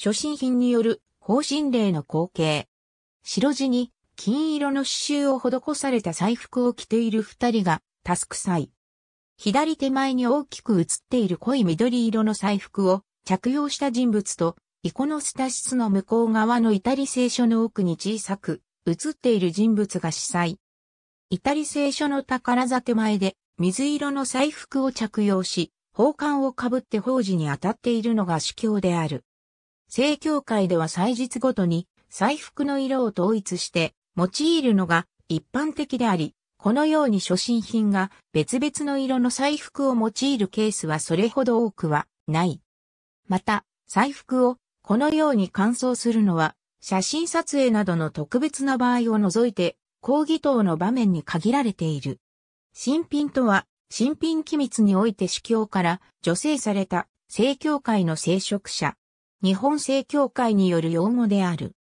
初心品による方針令の光景。白地に金色の刺繍を施された財布を着ている二人が、タスク祭。左手前に大きく映っている濃い緑色の財布を着用した人物と、イコノスタシスの向こう側のイタリ聖書の奥に小さく映っている人物が司祭。イタリ聖書の宝座手前で水色の財布を着用し、宝冠をかぶって法事に当たっているのが主教である。正教会では祭日ごとに祭服の色を統一して用いるのが一般的であり、このように初心品が別々の色の祭服を用いるケースはそれほど多くはない。また、祭服をこのように乾燥するのは、写真撮影などの特別な場合を除いて、講義等の場面に限られている。新品とは、新品機密において主教から助成された正教会の聖職者、日本正教会による用語である。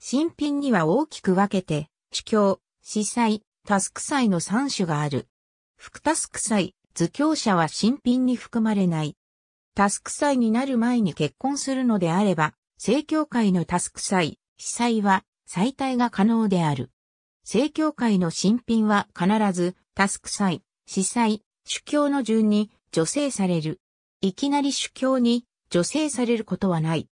新品には大きく分けて、主教、司祭、タスク祭の三種がある。副タスク祭、図教者は新品に含まれない。タスク祭になる前に結婚するのであれば、正教会のタスク祭、司祭は、再退が可能である。正教会の新品は必ず、タスク祭、司祭、主教の順に、女性される。いきなり主教に、助成されることはない。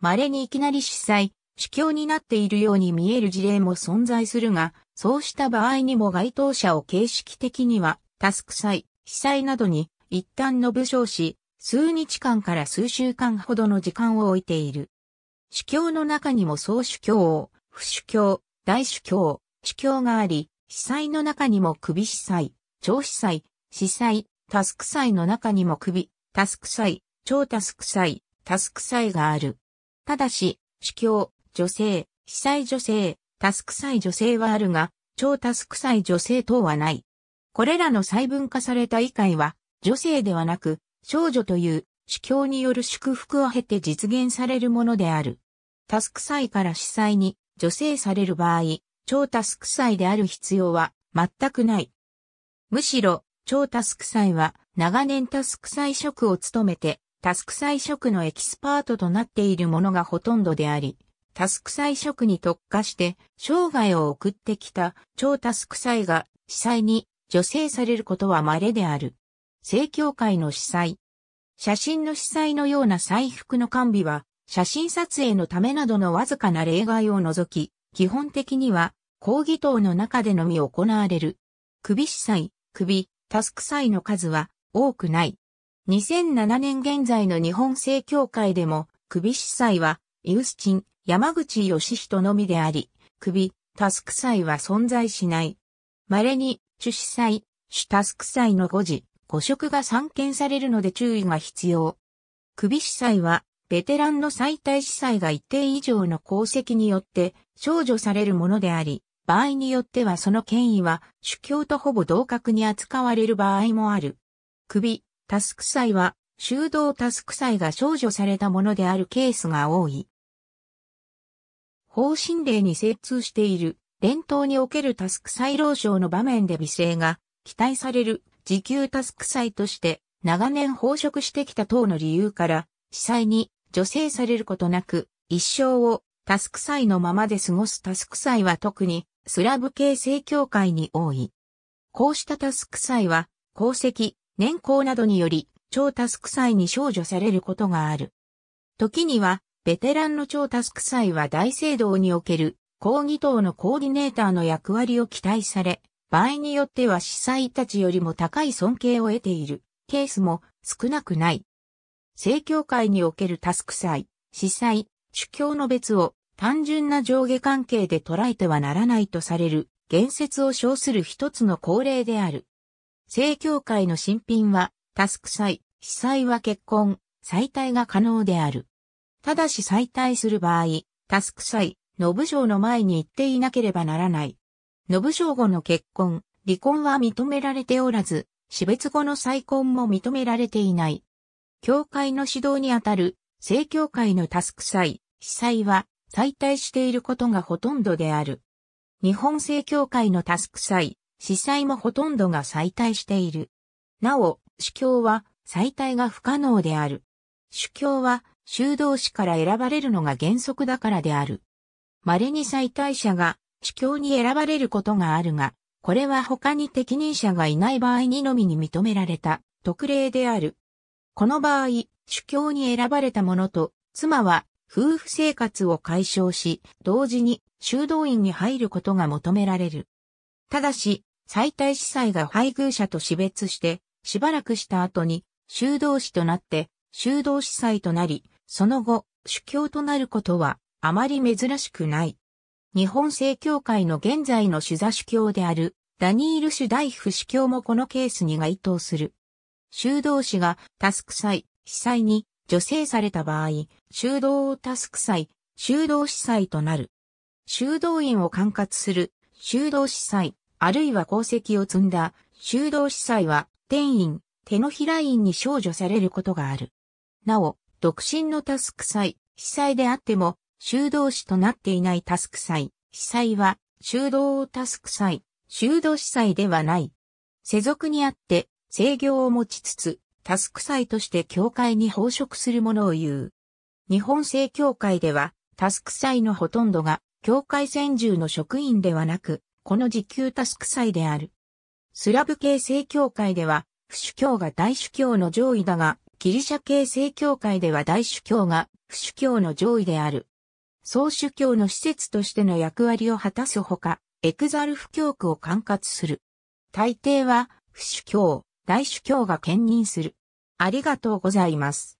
稀にいきなり失災、死教になっているように見える事例も存在するが、そうした場合にも該当者を形式的には、タスク災、被災などに一旦の武将し、数日間から数週間ほどの時間を置いている。主教の中にも総主教王、副主教、大主教、主教があり、司祭の中にも首司祭、長司祭、司祭、タスク祭の中にも首、タスク祭、超タスク債、タスク債がある。ただし、主教、女性、被災女性、タスク債女性はあるが、超タスク債女性等はない。これらの細分化された以外は、女性ではなく、少女という、主教による祝福を経て実現されるものである。タスク債から司祭に助成される場合、超タスク債である必要は全くない。むしろ、超タスク債は長年タスク債職を務めてタスク彩色のエキスパートとなっているものがほとんどであり、タスク彩色に特化して生涯を送ってきた超タスク彩が司祭に助成されることは稀である。正教会の司祭。写真の司祭のような彩服の完備は、写真撮影のためなどのわずかな例外を除き、基本的には、講義等の中でのみ行われる。首司祭、首、タスク祭の数は多くない。2007年現在の日本正教会でも、首司祭は、イウスチン、山口義人のみであり、首、タスク祭は存在しない。稀に、主司祭、主タスク祭の誤字、誤色が参見されるので注意が必要。首司祭は、ベテランの最大司祭が一定以上の功績によって、少女されるものであり、場合によってはその権威は、主教とほぼ同格に扱われる場合もある。首、タスク祭は、修道タスク祭が少女されたものであるケースが多い。方針令に精通している、伝統におけるタスク祭老将の場面で美声が期待される時給タスク祭として長年飽食してきた等の理由から、司祭に助成されることなく、一生をタスク祭のままで過ごすタスク祭は特にスラブ系正教会に多い。こうしたタスク祭は、功績、年功などにより、超タスク祭に少女されることがある。時には、ベテランの超タスク祭は大聖堂における、抗議等のコーディネーターの役割を期待され、場合によっては司祭たちよりも高い尊敬を得ているケースも少なくない。正教会におけるタスク祭、司祭、主教の別を単純な上下関係で捉えてはならないとされる、言説を称する一つの恒例である。正教会の新品は、タスク祭、司祭は結婚、再退が可能である。ただし再退する場合、タスク祭、ノブ賞の前に行っていなければならない。ノブ賞後の結婚、離婚は認められておらず、死別後の再婚も認められていない。教会の指導にあたる、正教会のタスク祭、司祭は、再退していることがほとんどである。日本正教会のタスク祭、司祭もほとんどが再退している。なお、主教は再退が不可能である。主教は修道士から選ばれるのが原則だからである。稀に再退者が主教に選ばれることがあるが、これは他に適任者がいない場合にのみに認められた特例である。この場合、主教に選ばれた者と妻は夫婦生活を解消し、同時に修道院に入ることが求められる。ただし、最大司祭が配偶者と死別して、しばらくした後に、修道士となって、修道司祭となり、その後、主教となることは、あまり珍しくない。日本正教会の現在の主座主教である、ダニール・主大夫主教もこのケースに該当する。修道士がタスク祭、司祭に助成された場合、修道をタスク祭、修道司祭となる。修道院を管轄する修道司祭、あるいは功績を積んだ修道司祭は、天院、手のひら院に少女されることがある。なお、独身のタスク祭、司祭であっても、修道士となっていないタスク祭、司祭は、修道をタスク祭、修道司祭ではない。世俗にあって、制御を持ちつつ、タスク祭として教会に奉職するものを言う。日本正教会では、タスク祭のほとんどが、教会専従の職員ではなく、この時給タスク祭である。スラブ系正教会では、不主教が大主教の上位だが、ギリシャ系正教会では大主教が不主教の上位である。総主教の施設としての役割を果たすほか、エクザルフ教区を管轄する。大抵は、不主教、大主教が兼任する。ありがとうございます。